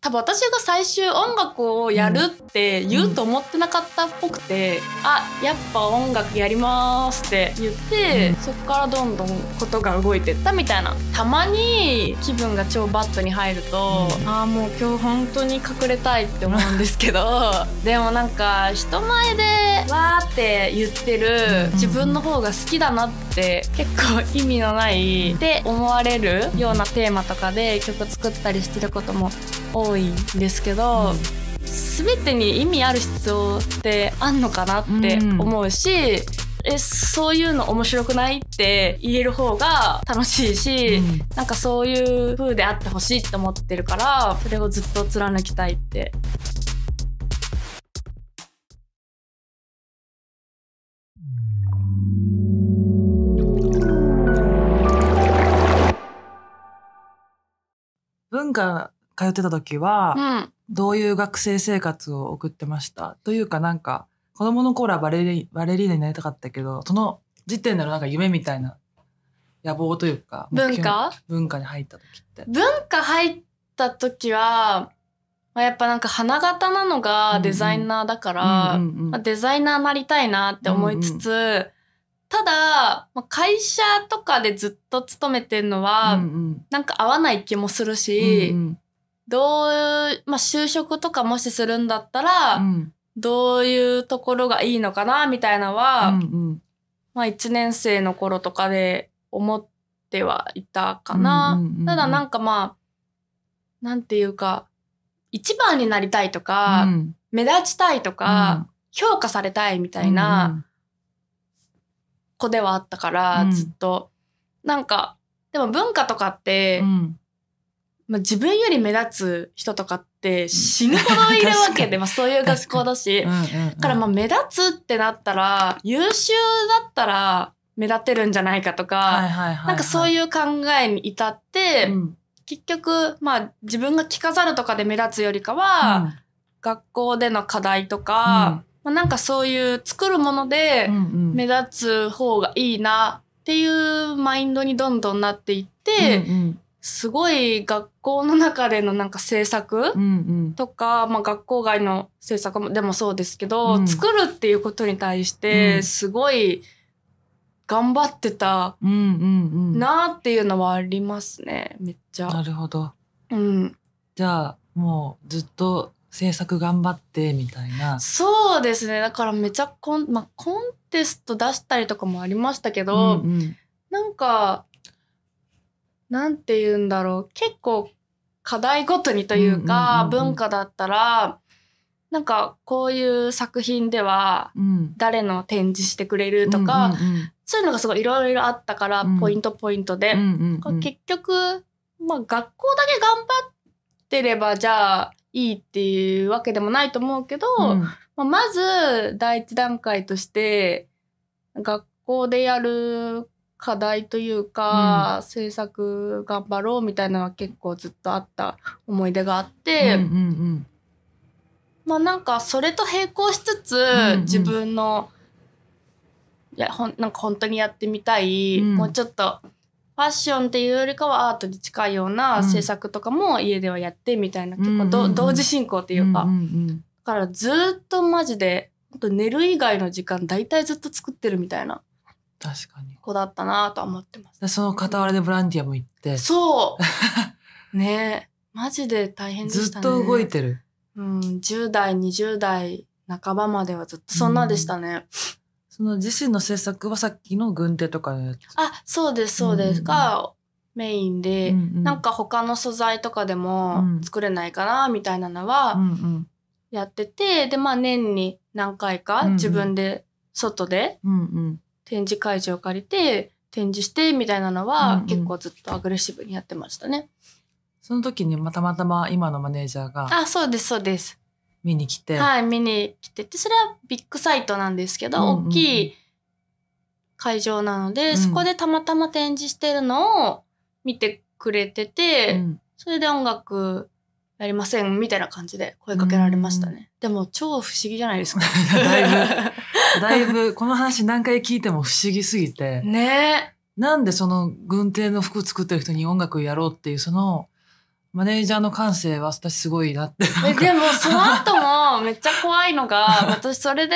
多分私が最終音楽をやるって言うと思ってなかったっぽくて、うん、あやっぱ音楽やりますって言って、うん、そっからどんどんことが動いてったみたいなたまに気分が超バットに入ると、うん、ああもう今日本当に隠れたいって思うんですけど でもなんか人前でわーって言ってる自分の方が好きだなってって結構意味のないって思われるようなテーマとかで曲作ったりしてることも多いんですけど。全てに意味ある必要ってあんのかなって思うし、えそういうの面白くないって言える方が楽しいし、うん、なんかそういう風であってほしいって思ってるからそれをずっと貫きたいって文化通ってた時は、どういう学生生活を送ってましたというかなんか子供の頃はバレリバレリーナになりたかったけどその時点でのなんか夢みたいな野望というか文化文化に入った時って文化入った時は、まあ、やっぱなんか花形なのがデザイナーだから、まデザイナーなりたいなって思いつつ、うんうんただ会社とかでずっと勤めてるのは、うんうん、なんか合わない気もするし、うんうん、どういう、まあ、就職とかもしするんだったら、うん、どういうところがいいのかなみたいなのは、うんうん、まあ、1年生の頃とかで思ってはいたかな。ただなんかまあなんていうか一番になりたいとか、うん、目立ちたいとか、評価されたいみたいな。子ではあったから、ずっとなんかでも文化とかって、まあ、自分より目立つ人とかって死ぬほどいるわけで、まあ、そういう学校だしだ、からまあ目立つってなったら優秀だったら目立てるんじゃないかとか、はいはいはいはい、なんかそういう考えに至って、うん、結局まあ自分が着飾るとかで目立つよりかは、学校での課題とか、まあ、なんかそういう作るもので目立つ方がいいなっていうマインドにどんどんなっていって、うんうん、すごい学校の中でのなんか制作とか、うんうん、まあ、学校外の制作でもそうですけど、うん、作るっていうことに対してすごい頑張ってたなっていうのはありますねめっちゃ。なるほど、うん、じゃあもうずっと制作頑張ってみたいなそうですねだからめちゃコン,、まあ、コンテスト出したりとかもありましたけど、うんうん、なんかなんて言うんだろう結構課題ごとにというか、うんうんうんうん、文化だったらなんかこういう作品では誰の展示してくれるとか、うんうんうん、そういうのがすごいいろいろあったから、ポイントポイントで、うんうんうん、結局、まあ、学校だけ頑張ってればじゃあいいっていうわけでもないと思うけど、うん、まあ、まず第一段階として学校でやる課題というか、うん、制作頑張ろうみたいなのは結構ずっとあった思い出があって、うんうんうん、まあなんかそれと並行しつつ、うんうん、自分のいやほんなんか本当にやってみたい、うん、もうちょっとファッションっていうよりかはアートに近いような制作とかも家ではやってみたいな、うん、結構ど、うんうん、同時進行っていうか、うんうんうん、だからずっとマジで寝る以外の時間大体ずっと作ってるみたいな確かに子だったなとは思ってます、その傍らでボランティアも行ってそう ねマジで大変でした、ね、ずっと動いてるうん10代20代半ばまではずっとそんなでしたね、うんその自身の制作はさっきの軍手とかのやつあそうですそうです、うん、がメインで、うんうん、なんか他の素材とかでも作れないかなみたいなのはやってて、うんうん、でまあ年に何回か自分で外で展示会場を借りて展示してみたいなのは結構ずっとアグレッシブにやってましたね。その時にまたまたま今のマネージャーが。あ、そうです、そうです。見に来てはい見に来ててそれはビッグサイトなんですけど、うんうんうん、大きい会場なので、うん、そこでたまたま展示してるのを見てくれてて、うん、それで音楽やりませんみたいな感じで声かけられましたね。でも超不思議じゃないですか。だいぶ、だいぶ、この話何回聞いても不思議すぎて。ねなんでその軍艇の服作ってる人に音楽やろうっていうそのマネージャーの感性は私すごいなって。でもその後もめっちゃ怖いのが、私それで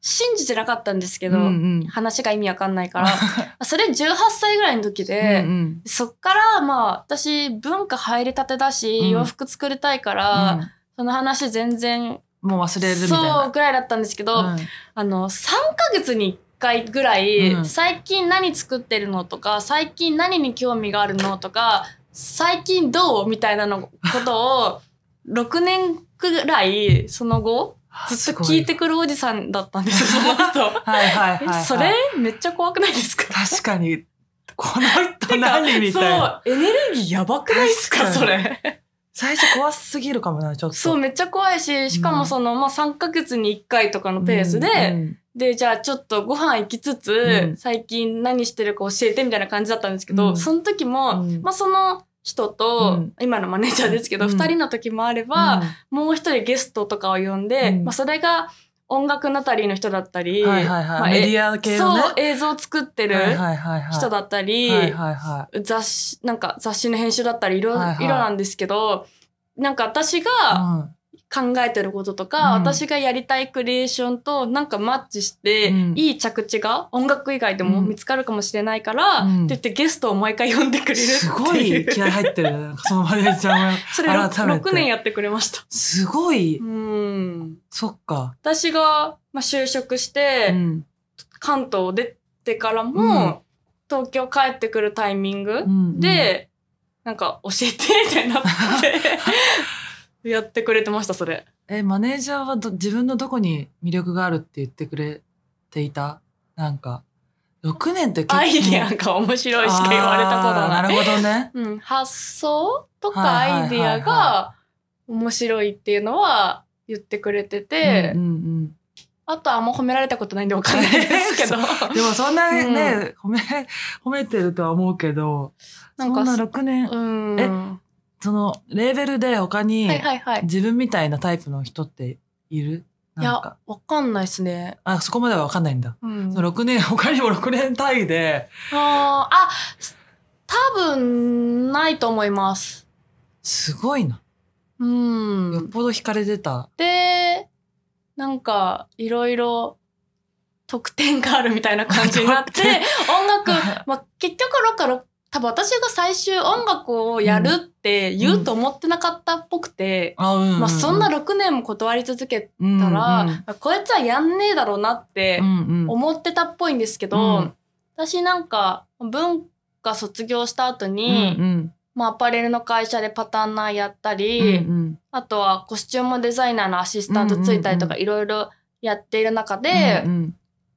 信じてなかったんですけど、うんうん、話が意味わかんないから、それ18歳ぐらいの時で、うんうん、そっからまあ私文化入りたてだし、うん、洋服作りたいから、うん、その話全然、もう忘れるみたいな。そうぐらいだったんですけど、うん、あの、3ヶ月に1回ぐらい、最近何作ってるのとか最近何に興味があるのとか最近どうみたいなのことを、6 年くらい、その後、ずっと聞いてくるおじさんだったんですその人。はいはいはい、はい、それ、めっちゃ怖くないですか確かに。この人何みたいな。そう、エネルギーやばくないですかそれ。最初怖すぎるかもな、ちょっと。そう、めっちゃ怖いし、しかもその、うん、まあ、3ヶ月に1回とかのペースで、うんうん、で、じゃあちょっとご飯行きつつ、うん、最近何してるか教えてみたいな感じだったんですけど、うん、その時も、うん、まあその人と、今のマネージャーですけど、二、人の時もあれば、もう一人ゲストとかを呼んで、まあそれが、音楽ナタリーの人だったり、はいはいはいメディア系の、ね、そう、映像作ってる人だったり、はいはい雑誌、なんか雑誌の編集だったり、色、いろい、色なんですけど、なんか私が、考えてることとか、うん、私がやりたいクリエーションとなんかマッチして、うん、いい着地が音楽以外でも見つかるかもしれないから、うん、って言ってゲストを毎回呼んでくれるすごい気合入ってる、そのマはそれ 6, 年やってくれましたすごいうんそっか私が、まあ、就職して、関東を出てからも、東京帰ってくるタイミングで、うんうん、なんか教えてみたいになって やってくれてましたそれえマネージャーはど自分のどこに魅力があるって言ってくれていたなんか6年って結構アイディアが面白いしか言われたことないなるほどね、うん、発想とかアイディアが面白いっていうのは言ってくれてて、あとはあんま褒められたことないんでわかんないですけど。でもそんなね、うん、褒め、褒めてるとは思うけど、なんかそんな6年、うん、え、そのレーベルで他に自分みたいなタイプの人っているいやか、わかんないっすね。あそこまでは分かんないんだ、うん。6年他にも6年単位でああ、多分、ないと思います。すごいな、うん。よっぽど惹かれてたで、なんか、いろいろ、得点があるみたいな感じになって、音楽、まあ、結局ロッカロッ多分私が最終音楽をやるって言うと思ってなかったっぽくて、まそんな6年も断り続けたら、うんうん、こいつはやんねえだろうなって思ってたっぽいんですけど、うんうん、私なんか文化卒業した後に、うんうん、まあ、アパレルの会社でパターンナーやったり、うんうん、あとはコスチュームデザイナーのアシスタントついたりとかいろいろやっている中で、うんうん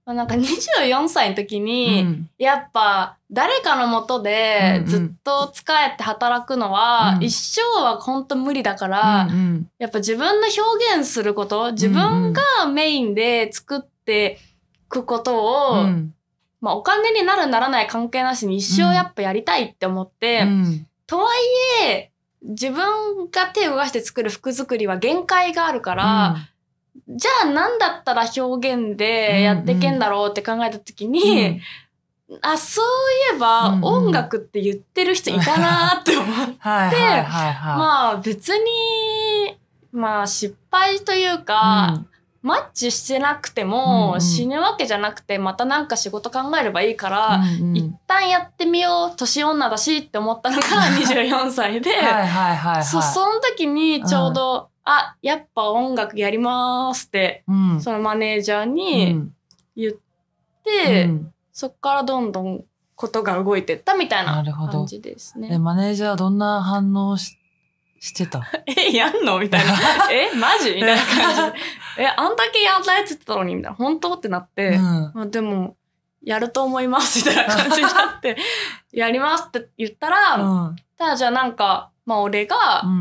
まあ、なんか24歳の時に、うん、やっぱ誰かのもとでずっと使えて働くのは、うん一生は本当無理だから、うんうん、やっぱ自分の表現すること自分がメインで作ってくことを、うんうん、まあ、お金になるならない関係なしに一生やっぱやりたいって思って、うん、とはいえ自分が手を動かして作る服作りは限界があるから。じゃあ何だったら表現でやってけんだろうって考えた時に、うんうん、あそういえば音楽って言ってる人いたなって思って はい、まあ別にまあ失敗というか、うん、マッチしてなくても死ぬわけじゃなくてまた何か仕事考えればいいから、うんうん、一旦やってみよう年女だしって思ったのが24 歳ではい、その時にちょうど、あ、やっぱ音楽やりますって、うん、そのマネージャーに言って、うん、そっからどんどんことが動いてったみたいな感じですね。マネージャーどんな反応ししてたえ、やんのみたいな。え、マジみたいな感じで。え、あんだけやんないって言ってたのにみたいな。本当ってなって、うん、まあ、でも、やると思いますみたいな感じになって、やりますって言ったら、ただじゃあなんか、まあ、俺が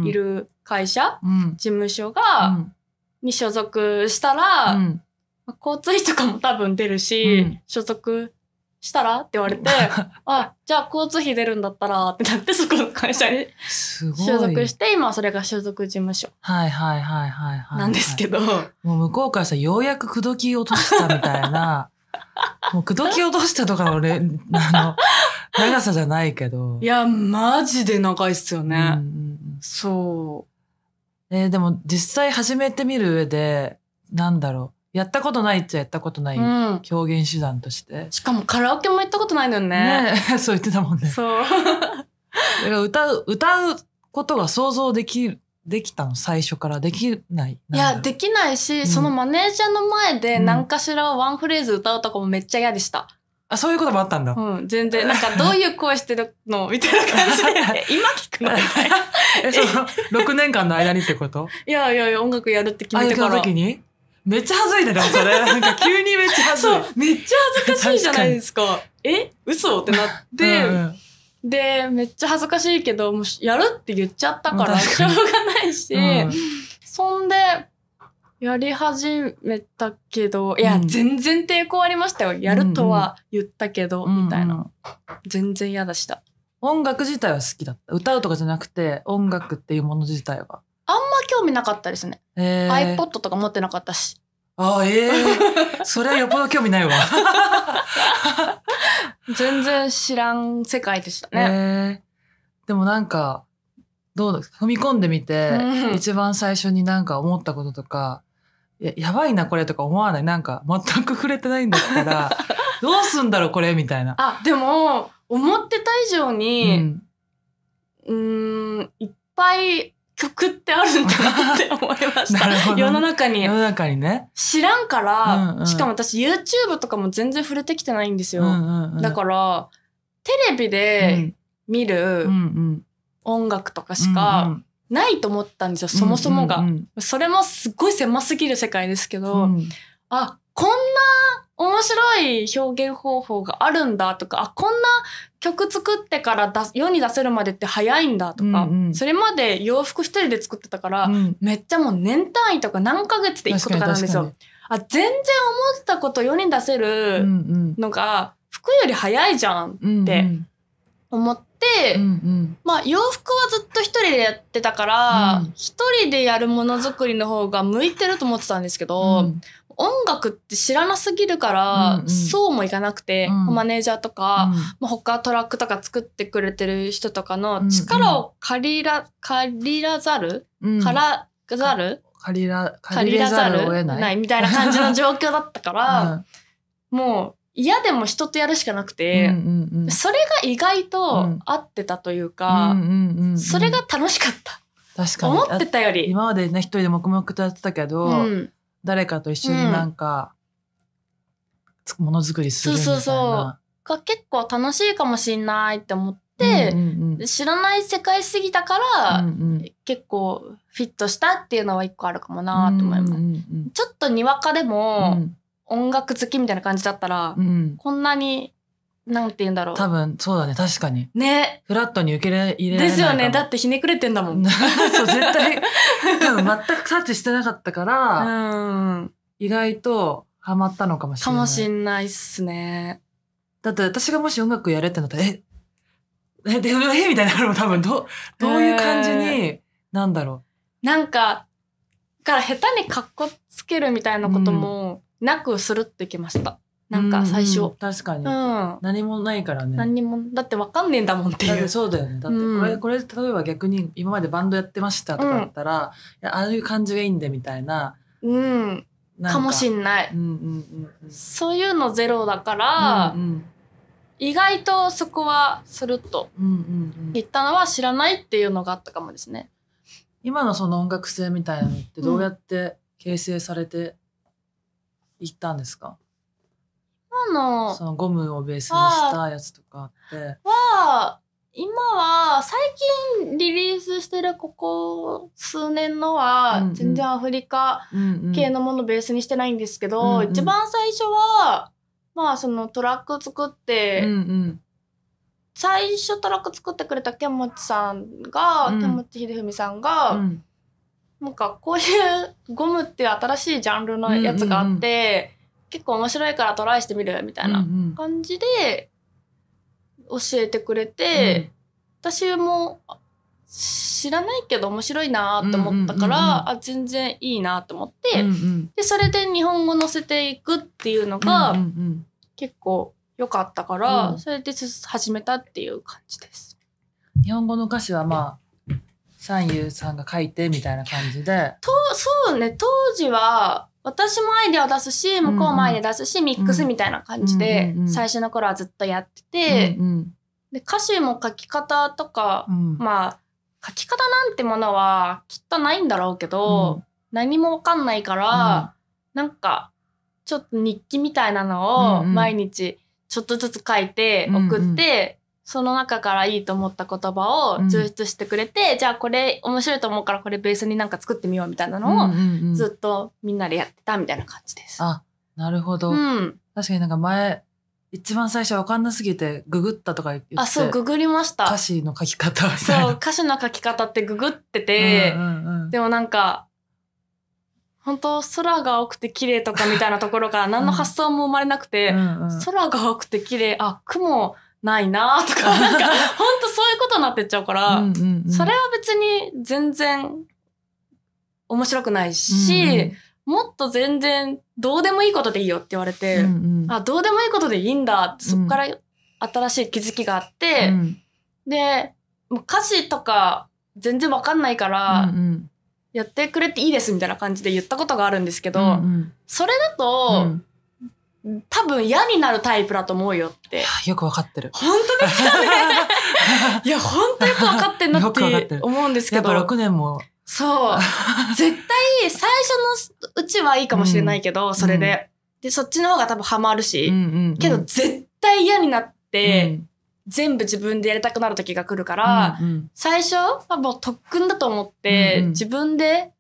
いる会社、うん、事務所が、に所属したら、うん、交通費とかも多分出るし、うん、所属したらって言われて、あ、じゃあ交通費出るんだったらってなって、そこの会社に所属して、今それが所属事務所。はいはいはいはいなんですけど。もう向こうからさ、ようやく口説き落としたみたいな。もう口説き落としたとか俺、あの、長さじゃないけど。いや、マジで長いっすよね。うんうんそう。えー、でも実際始めてみる上で、なんだろう。やったことないっちゃやったことない、うん、表現手段として。しかもカラオケも行ったことないのよね。ね そう言ってたもんね。そう。だから歌う、歌うことが想像できる。できたの最初からできないいやできないし、うん、そのマネージャーの前で何かしらワンフレーズ歌うとかもめっちゃ嫌でした、あ、そういうこともあったんだ。うん、全然。なんか、どういう声してるのみたいな感じで。今聞くのえ、その、6年間の間にってこといやいやいや、音楽やるって決めてから。あ、時にめっちゃ恥ずいね、でもそれ。なんか急にめっちゃ恥ずい。そう、めっちゃ恥ずかしいじゃないですか。かえ嘘ってなって、うん、で、めっちゃ恥ずかしいけど、もうやるって言っちゃったから、しょうがないし、うん、そんで、やり始めたけど、いや、うん、全然抵抗ありましたよ。やるとは言ったけど、うんうん、みたいな。全然嫌だした。音楽自体は好きだった。歌うとかじゃなくて、音楽っていうもの自体は。あんま興味なかったですね。えー、iPod とか持ってなかったし。ああ、ええー、それはよっぽど興味ないわ。全然知らん世界でしたね。えー、でもなんか、どうですか踏み込んでみて、うん、一番最初になんか思ったこととか、ややばいなこれとか思わないなんか全く触れてないんだったら どうすんだろうこれみたいな。あでも思ってた以上にうんいっぱい曲ってあるんだなって思いました。世の中に。世の中にね。知らんから、うんうん、しかも私 YouTube とかも全然触れてきてないんですよ。うんうんうん、だから、テレビで見る音楽とかしかないと思ったんですよ、そもそもが。うんうんうん、それもすっごい狭すぎる世界ですけど、うん、あ、こんな面白い表現方法があるんだとか、あ、こんな曲作ってから世に出せるまでって早いんだとか、うんうん、それまで洋服一人で作ってたから、うん、めっちゃもう年単位とか何ヶ月で行くとかなんですよ。あ、全然思ったこと世に出せるのが、服より早いじゃんって思っ、うんうん、まあ洋服はずっと一人でやってたから一、うん、人でやるものづくりの方が向いてると思ってたんですけど、うん、音楽って知らなすぎるから、うんうん、そうもいかなくて、マネージャーとか、まあ、他トラックとか作ってくれてる人とかの力を借りら借りらざる、からざる借りら借りらざるを得ないみたいな感じの状況だったから、もう嫌でも人とやるしかなくて、うんうんうん、それが意外と合ってたというか、うんそれが楽しかった。確かに。思ってたより。今までね、一人で黙々とやってたけど、うん、誰かと一緒になんか、うん、ものづくりするみたいな。そうそうそう。が結構楽しいかもしんないって思って、うんうんうん、知らない世界すぎたから、うんうん、結構フィットしたっていうのは一個あるかもなと思います、うんうんうん。ちょっとにわかでも、うん音楽好きみたいな感じだったら、うん、こんなに、なんて言うんだろう。多分、そうだね、確かに。ね。フラットに受け入れられないですよね。だってひねくれてんだもん。そう、絶対、多分全く察知してなかったから、意外とハマったのかもしれない。かもしんないっすね。だって私がもし音楽やれってなったら、え、え、で、え、みたいなのも多分、ど、どういう感じに、えー、なんだろう。なんか、から下手にかっこつけるみたいなこともなくするってきました。なんか最初。確かに、うん。何もないからね。何も、だって分かんねえんだもんっていう。そうだよね。だってこれ、うん、これ例えば逆に今までバンドやってましたとかだったら、うん、いやああいう感じがいいんでみたいな。うん。かかもしんない、うんうんうん。そういうのゼロだから、うんうん、意外とそこはするっと言ったのは知らないっていうのがあったかもですね。今のその音楽性みたいなのってどうやって形成されていったんですか、今のそのゴムをベースにしたやつとかっては今は最近リリースしてるここ数年のは全然アフリカ系のものベースにしてないんですけど、一番最初はまあそのトラック作って、最初トラック作ってくれた剣持さんが、うん、剣持秀文さんが、うん、なんかこういうゴムっていう新しいジャンルのやつがあって、結構面白いからトライしてみるみたいな感じで教えてくれて、うんうん、私も知らないけど面白いなと思ったから、あ全然いいなと思って、うんうん、でそれで日本語載せていくっていうのが、結構良かったから、うん、それで始めたっていう感じです。日本語の歌詞はまあ三遊さんが書いてみたいな感じで。とそうね当時は私もアイデアを出すし向こうもアイデア出すし、うん、ミックスみたいな感じで、うん、最初の頃はずっとやってて、うんうん、で歌詞も書き方とか、うん、まあ書き方なんてものはきっとないんだろうけど、何も分かんないから、うん、なんかちょっと日記みたいなのを毎日ちょっとずつ書いて送って、うんうん、その中からいいと思った言葉を抽出してくれて、うん、じゃあこれ面白いと思うからこれベースになんか作ってみようみたいなのをずっとみんなでやってたみたいな感じです。あ、なるほど。うん、確かになんか前、一番最初わかんなすぎてググったとか言ってあそうググりました歌詞の書き方そう歌詞の書き方ってググってて、うんうんうん、でもなんか本当空が青くて綺麗とかみたいなところから何の発想も生まれなくて、うんうん、空が青くて綺麗あ雲ないなとか なんか本当そういうことになってっちゃうから、うんうんうん、それは別に全然面白くないし、うんうんもっと全然どうでもいいことでいいよって言われて、うんうん、あどうでもいいことでいいんだってそこから新しい気づきがあって、うん、で歌詞とか全然わかんないから、うんうん、やってくれていいですみたいな感じで言ったことがあるんですけど、うんうん、それだと、うん、多分嫌になるタイプだと思うよって。よくわかってる。本当ですよね。いや、本当よくわかってんなって思うんですけど。やっぱ6年も。そう。絶対最初のうちはいいかもしれないけど、うん、それで。で、そっちの方が多分ハマるし、うんうんうん、けど絶対嫌になって、うん全部自分でやりたくなる時が来るから、うんうん、最初はもう特訓だと思って、うんうん、自分で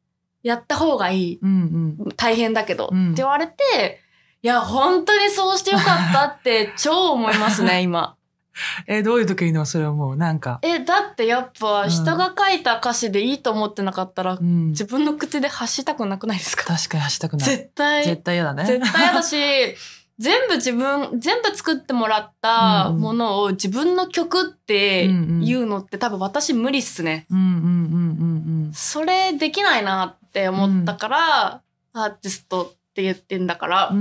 やった方がいい、うんうん、大変だけど、うん、って言われていや本当にそうしてよかったって 超思いますね今。えどういう時にのそれ思うなんかえだってやっぱ人が書いた歌詞でいいと思ってなかったら、うん、自分の口で発したくなくないですか確かに発したくない絶対絶対嫌だね絶対嫌だし 全部自分全部作ってもらったものを自分の曲って言うのって多分私無理っすね。それできないなって思ったから、うん、アーティストって言ってんだから、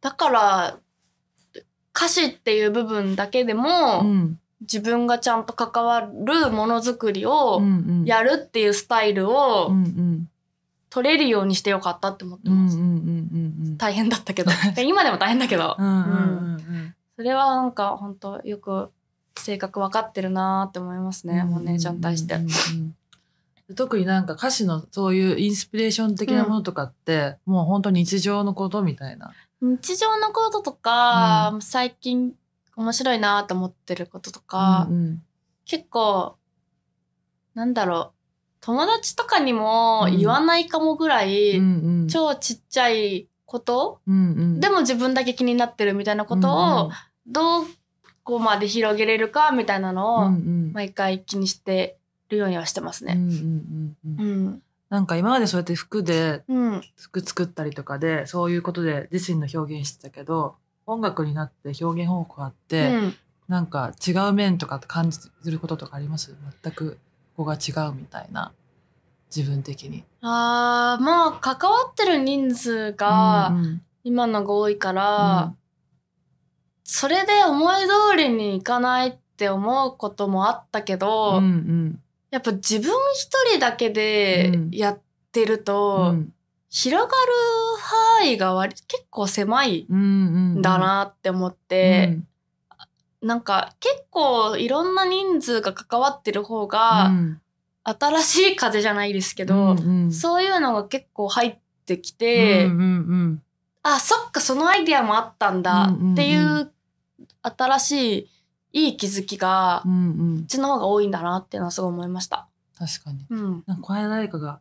だから歌詞っていう部分だけでも、うん、自分がちゃんと関わるものづくりをやるっていうスタイルを、うんうん取れるようにしてよかったって思ってます。大変だったけど。今でも大変だけど。それはなんか本当よく性格分かってるなって思いますね、お姉ちゃんに対して。特になんか歌詞のそういうインスピレーション的なものとかって、うん、もう本当日常のことみたいな。日常のこととか、うん、最近面白いなって思ってることとか、うんうん、結構なんだろう友達とかにも言わないかもぐらい、超ちっちゃいこと、でも自分だけ気になってるみたいなことをどこまで広げれるかみたいなのを毎回気にしてるようにはしてますね。なんか今までそうやって服で服作ったりとかで、そういうことで自身の表現してたけど音楽になって表現方法あって、うん、なんか違う面とか感じることとかあります全くここが違うみたいな自分的に。あーまあ関わってる人数が今のが多いから、うんうん、それで思い通りにいかないって思うこともあったけど、うんうん、やっぱ自分一人だけでやってると。うん広がる範囲が割結構狭いんだなって思って、うんうんうん、なんか結構いろんな人数が関わってる方が、新しい風じゃないですけど、うんうん、そういうのが結構入ってきて、うんうんうん、あそっかそのアイディアもあったんだっていう新しいいい気づきが、うんうん、うちの方が多いんだなっていうのはすごい思いました。確かに、うん、なんかこれ誰かが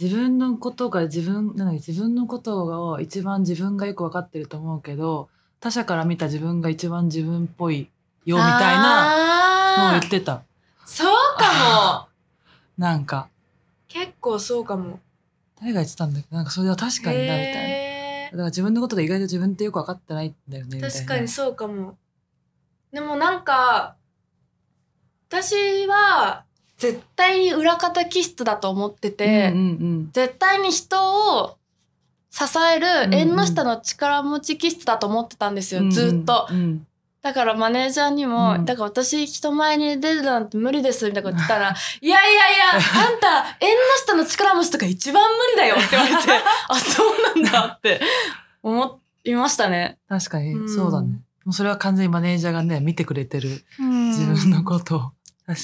自分のことが自分なん自分のことが一番自分がよく分かってると思うけど他者から見た自分が一番自分っぽいよみたいなのを言ってた。そうかも なんか。結構そうかも。誰が言ってたんだっけなんかそれは確かにな、みたいな。だから自分のことで意外と自分ってよく分かってないんだよね確かにそうかもでもなんか私は絶対に裏方気質だと思ってて、うんうん絶対に人を支える縁の下の力持ち気質だと思ってたんですよ、ずっと、うん、だからマネージャーにも、うん、だから私人前に出るなんて無理ですみたいなこと言ったら、いやいやいや、あんた縁の下の力持ちとか一番無理だよって言われて、あ、そうなんだって思いましたね。確かに、うん、そうだね。もうそれは完全にマネージャーがね、見てくれてる、うん、自分のことを。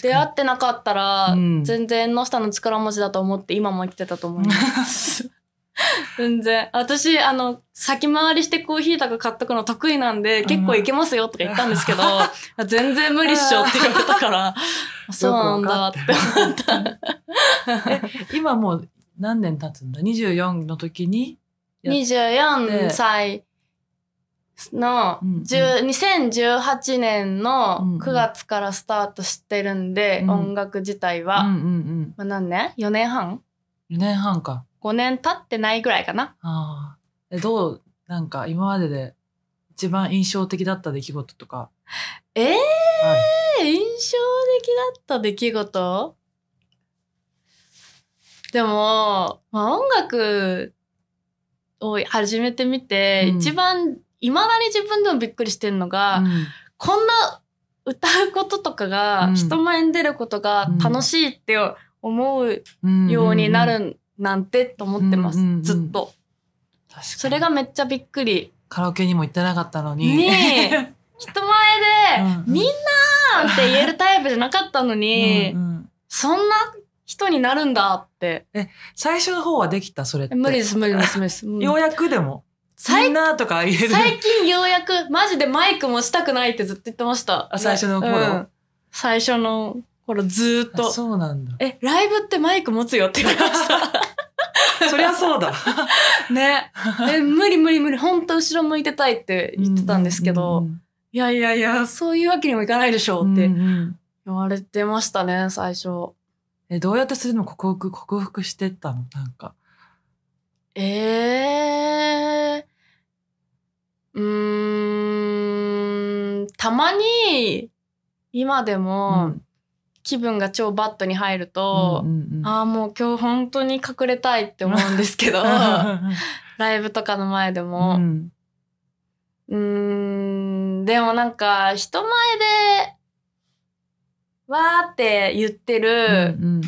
出会ってなかったら、全然縁の下の力持ちだと思って今も生きてたと思います。全然。私、あの、先回りしてコーヒーとか買っとくの得意なんで、結構いけますよとか言ったんですけど、うん、全然無理っしょって言われたから、そうなんだって思った。今もう何年経つんだ ?24 の時に ?24 歳の、うんうん、2018年の9月からスタートしてるんで、うん、音楽自体は。何年 ?4 年半 ?4 年半か。5年経ってないぐらいかな。あどう、なんか今までで一番印象的だった出来事とか。ええーはい、印象的だった出来事でも、まあ、音楽を始めてみて、うん、一番いまだに自分でもびっくりしてるのが、うん、こんな歌うこととかが、うん、人前に出ることが楽しいって思うようになるなんてと思ってます、うんうんうん、ずっとそれがめっちゃびっくりカラオケにも行ってなかったのに、ね、人前で「みんな!」って言えるタイプじゃなかったのにうん、そんな人になるんだってえ最初の方はできたそれって無理です無理です無理です、ようやくでもみんなとか言える最近ようやくマジでマイクもしたくないってずっと言ってました最初の頃、うん、最初のほら、ずっと。そうなんだ。え、ライブってマイク持つよって言われました。そりゃそうだ。ね。え、無理無理無理。本当後ろ向いてたいって言ってたんですけど、うんうんいやいやいや、そういうわけにもいかないでしょうって言われてましたね、うんうん、最初。え、どうやってするの克服、克服してったのなんか。ええー、うーん、たまに、今でも、うん気分が超バットに入ると、うんうんうん、ああもう今日本当に隠れたいって思うんですけど ライブとかの前でも。うんでもなんか人前でわーって言ってる、うんうん、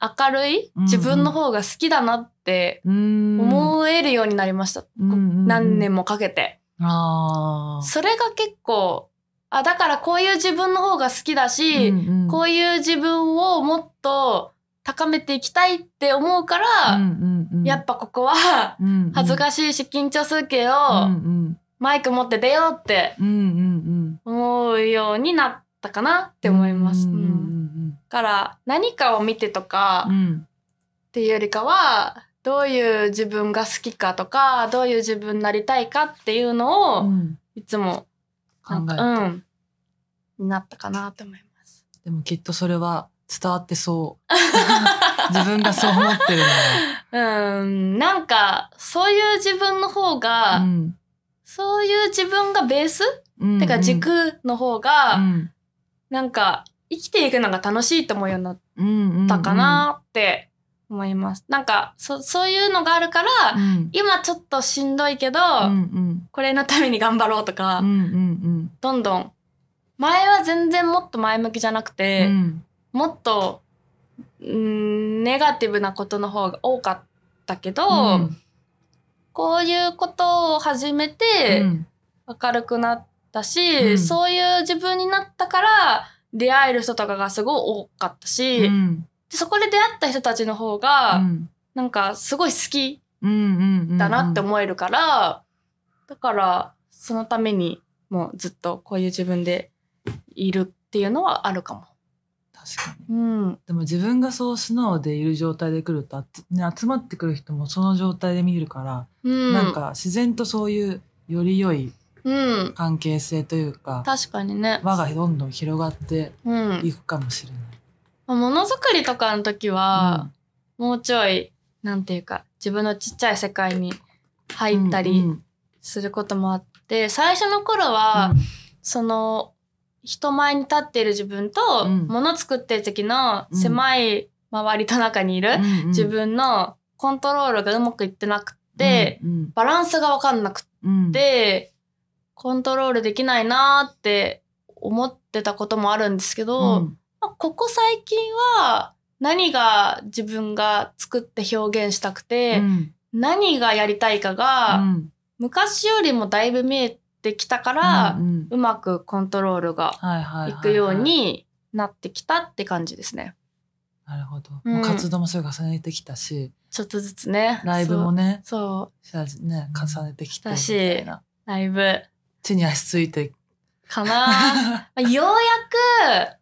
明るい自分の方が好きだなって思えるようになりました、うんうん、何年もかけて。それが結構あだからこういう自分の方が好きだし、うんうん、こういう自分をもっと高めていきたいって思うから、うんうんうん、やっぱここは恥ずかしいし緊張するけど、うんうん、マイク持って出ようって思うようになったかなって思います。うんうんうん、から何かを見てとかっていうよりかはどういう自分が好きかとかどういう自分になりたいかっていうのをいつも考えうん、になったかなと思います。でもきっとそれは伝わってそう。自分がそう思ってるのは。うん、なんか、そういう自分の方が、うん、そういう自分がベース、うんうん、てか軸の方が、うん、なんか、生きていくのが楽しいと思うようになったかなって思います。なんか、そ、そういうのがあるから、うん、今ちょっとしんどいけど、うんうん、これのために頑張ろうとか、うんうんうん、どんどん。前は全然もっと前向きじゃなくて、うん、もっと、うん、ネガティブなことの方が多かったけど、うん、こういうことを始めて、明るくなったし、そういう自分になったから、出会える人とかがすごい多かったし、そこで出会った人たちの方が、うん、なんかすごい好きだなって思えるから、だからそのためにもうずっとこういう自分でいるっていうのはあるかも。確かに、うん、でも自分がそう素直でいる状態で来ると、ね、集まってくる人もその状態で見るから、うん、なんか自然とそういうより良い関係性というか、うん、確かにね輪がどんどん広がっていくかもしれない。うんものづくりとかの時は、うん、もうちょい、なんていうか、自分のちっちゃい世界に入ったりすることもあって、うんうん、最初の頃は、うん、その、人前に立っている自分と、も、う、の、ん、作ってる時の狭い周りと中にいる自分のコントロールがうまくいってなくて、うんうん、バランスがわかんなくって、コントロールできないなーって思ってたこともあるんですけど、うん、ここ最近は何が自分が作って表現したくて、うん、何がやりたいかが、昔よりもだいぶ見えてきたから、うんうん、うまくコントロールがいくようになってきたって感じですね。なるほど。活動もそれ重ねてきたし、ちょっとずつね。ライブもね、そう。ね、重ねてきたし、ライブ。地に足ついて。かな ようやく、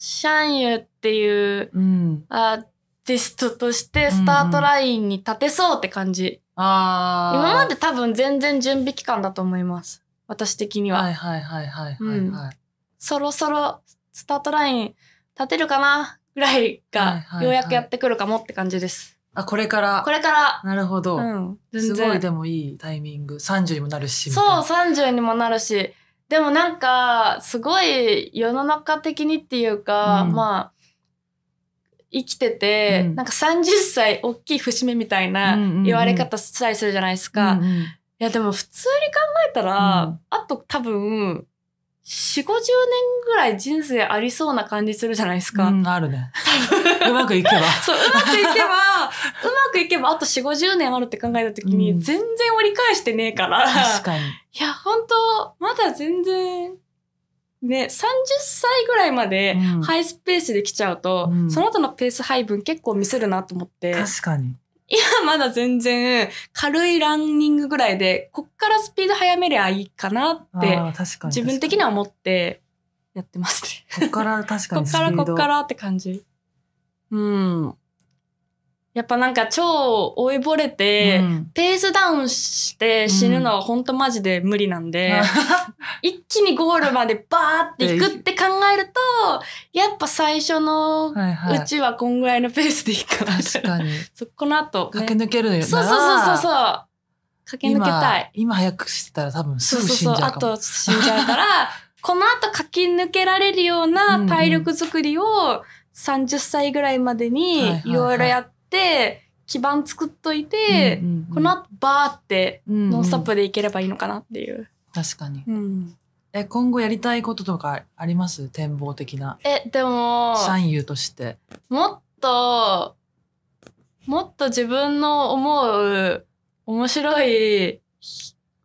シャンユっていう、うん、アーティストとしてスタートラインに立てそうって感じ。うん、今まで多分全然準備期間だと思います。私的には。はいはいはいはいはい、はいうん、そろそろスタートライン立てるかなぐらいが、ようやくやってくるかもって感じです。はいはいはい、あ、これから。これから。なるほど。うん。すごいでもいいタイミング。30にもなるしそう、30にもなるし。でもなんか、すごい世の中的にっていうか、うん、まあ、生きてて、うん、なんか30歳大きい節目みたいな言われ方したりするじゃないですか。うんうんうん、いやでも普通に考えたら、うん、あと多分四五十年ぐらい人生ありそうな感じするじゃないですか。うん、あるね。うまくいけば。そう、うまくいけば、うまくいけば、あと四五十年あるって考えた時に、全然折り返してねえから。確かに。いや、本当まだ全然、ね、30歳ぐらいまでハイスペースで来ちゃうと、うん、その後のペース配分結構ミスるなと思って。確かに。今まだ全然軽いランニングぐらいで、こっからスピード速めりゃいいかなって、自分的には思ってやってますね。こっから確かに こっからこっからって感じ。うん。やっぱなんか超追いぼれて、うん、ペースダウンして死ぬのは本当マジで無理なんで、うん、一気にゴールまでバーっていくって考えると、やっぱ最初のうちはこんぐらいのペースでいいか確かに。そこの後、ね、駆け抜けるよな。そうそうそうそう。駆け抜けたい。今早くしてたら多分すぐ死んじゃうかも。そうそうそうあと死んじゃうから、この後駆け抜けられるような体力づくりを30歳ぐらいまでにいろいろやって、って基盤作っといて、うんうんうん、この後バーってノンストップでいければいいのかなっていう。確かに、うん、え今後やりたいこととかあります展望的な。えでも三遊として。もっともっと自分の思う面白い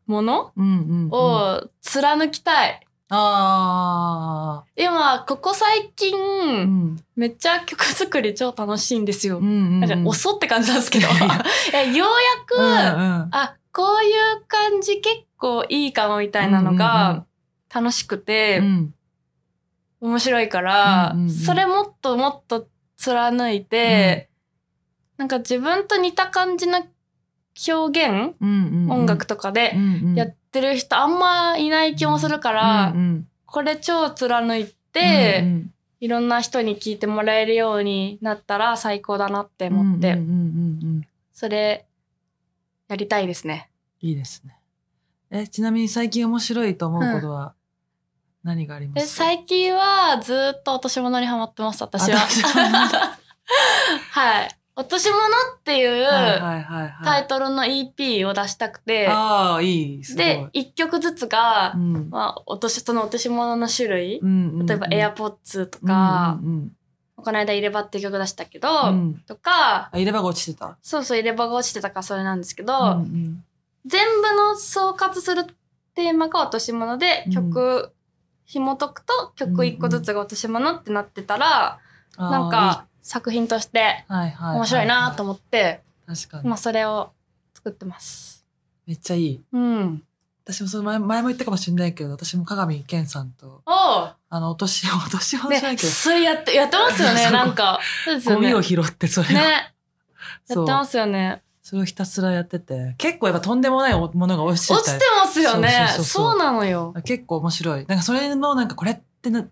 もの、うんうんうん、を貫きたい。あ今ここ最近、うん、めっちゃ曲作り超楽しいんですよ。うんうんうん、なんか遅って感じなんですけど ようやく、うんうん、あこういう感じ結構いいかもみたいなのが楽しくて、うんうんうん、面白いから、うんうんうん、それもっともっと貫いて、うん、なんか自分と似た感じの表現、うんうんうん、音楽とかでやって。ってる人あんまいない気もするから、うんうん、これ超貫いて、うんうん、いろんな人に聞いてもらえるようになったら最高だなって思って、それやりたいですね。いいですね。えちなみに最近面白いと思うことは何がありますか、うん、最近はずっと落とし物にはまってます私は。私は はい。落とし物っていうタイトルの EP を出したくて、ああ、いい、で、1曲ずつが、うん、まあ、落とし、その落とし物の種類、うんうんうん、例えば AirPods とか、うんうんこの間入れ歯って曲出したけど、うん、とか入れ歯が落ちてたそうそう入れ歯が落ちてたかそれなんですけど、うんうん、全部の総括するテーマが落とし物で曲、紐解くと曲一個ずつが落とし物ってなってたら、うんうん、なんか作品として面白いなと思って、確かに。まあそれを作ってます。めっちゃいい。うん。私もその前前も言ったかもしれないけど、私も鏡健さんと、あの、お年を、お年をじゃないけど、ね。それやって、やってますよね、なんか。そうね。ゴミを拾ってそれを。ね。やってますよね。それをひたすらやってて、結構やっぱとんでもないものが落ちて落ちてますよねそうなのよ。結構面白い。なんかそれのなんかこれってな、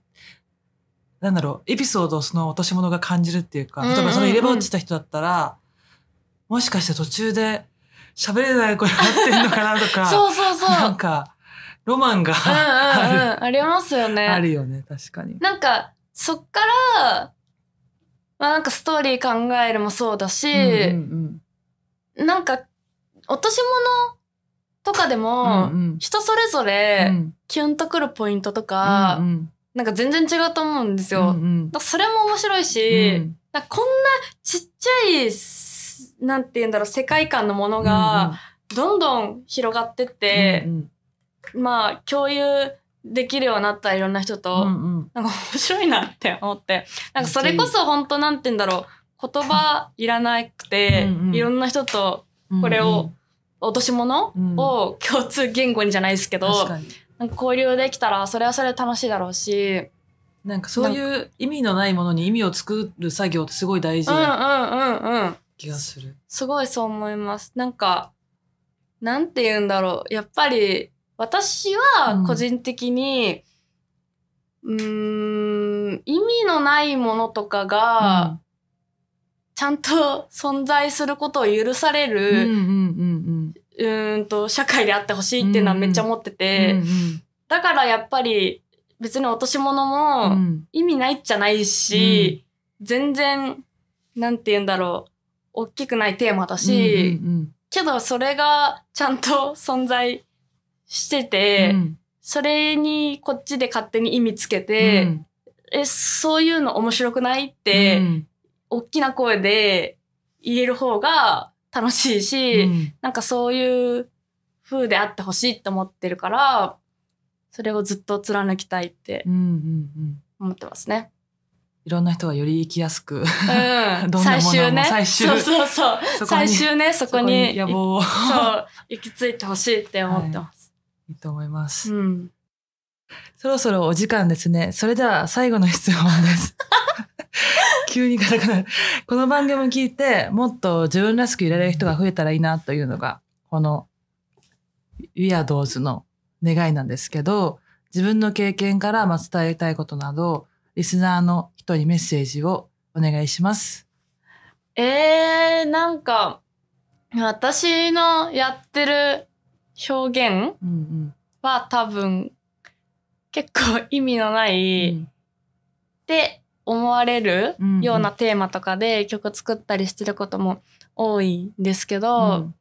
なんだろう、エピソードをその落とし物が感じるっていうか、例えばその入れ歯落ちた人だったら、もしかして途中で喋れない声になってんのかなとか、そうそうそう。なんか、ロマンがある、うんうんうん、ありますよね。あるよね、確かに。なんか、そっから、まあなんかストーリー考えるもそうだし、うんうん、なんか、落とし物とかでも、人それぞれキュンとくるポイントとか、うんうんなんか全然違うと思うんですよ。うんうん、だそれも面白いし、うん、こんなちっちゃい、なんて言うんだろう、世界観のものが、どんどん広がってって、うんうん、まあ、共有できるようになったいろんな人と、うんうん、なんか面白いなって思って、なんかそれこそ本当なんて言うんだろう、言葉いらなくて、うんうん、いろんな人とこれを、落とし物を共通言語にじゃないですけど、なんか交流できたらそれはそれで楽しいだろうしなんかそういう意味のないものに意味を作る作業ってすごい大事気がする、うんうんうんうん、すすごいそう思いますなんかなんて言うんだろうやっぱり私は個人的にうん意味のないものとかが、ちゃんと存在することを許されるうううんんんうんと社会であってほしいっていうのはめっちゃ思ってて、うんうん、だからやっぱり別に落とし物も意味ないっちゃないし、うん、全然なんて言うんだろう大きくないテーマだし、うんうんうん、けどそれがちゃんと存在してて、うん、それにこっちで勝手に意味つけて、うん、えそういうの面白くないって、大きな声で言える方が楽しいし、うん、なんかそういう風であってほしいと思ってるからそれをずっと貫きたいって思ってますね。うんうんうんいろんな人がより生きやすく、うん、最終ね、最終、そうそうそう、最終ね、そこに野望を、そう、行き着いてほしいって思ってます、はい。いいと思います。うん。そろそろお時間ですね。それでは最後の質問です。急に硬くなる。この番組聞いて、もっと自分らしくいられる人が増えたらいいなというのが、この、ウィアドーズの願いなんですけど、自分の経験からま伝えたいことなど、リスナーの人にメッセージをお願いします。えー、なんか、私のやってる表現は多分、結構意味のない、うん、で、思われるようなテーマとかで曲作ったりしてることも多いんですけど、うん、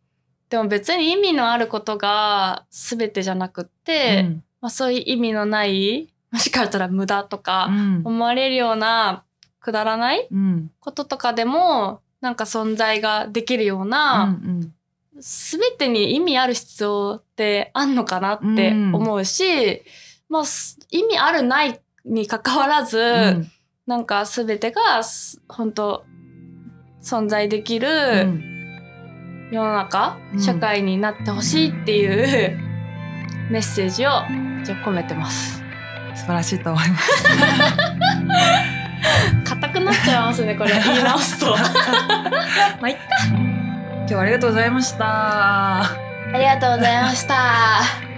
でも別に意味のあることが全てじゃなくって、うん、まあ、そういう意味のないもしかしたら無駄とか思われるようなくだらないこととかでもなんか存在ができるような、うんうん、全てに意味ある必要ってあんのかなって思うし、うん、まあ、意味あるないにかかわらず、なんか全てが本当存在できる世の中、うん、社会になってほしいっていう、メッセージをじゃ込めてます素晴らしいと思います 硬くなっちゃいますねこれ言い直すと まあいっか今日はありがとうございましたありがとうございました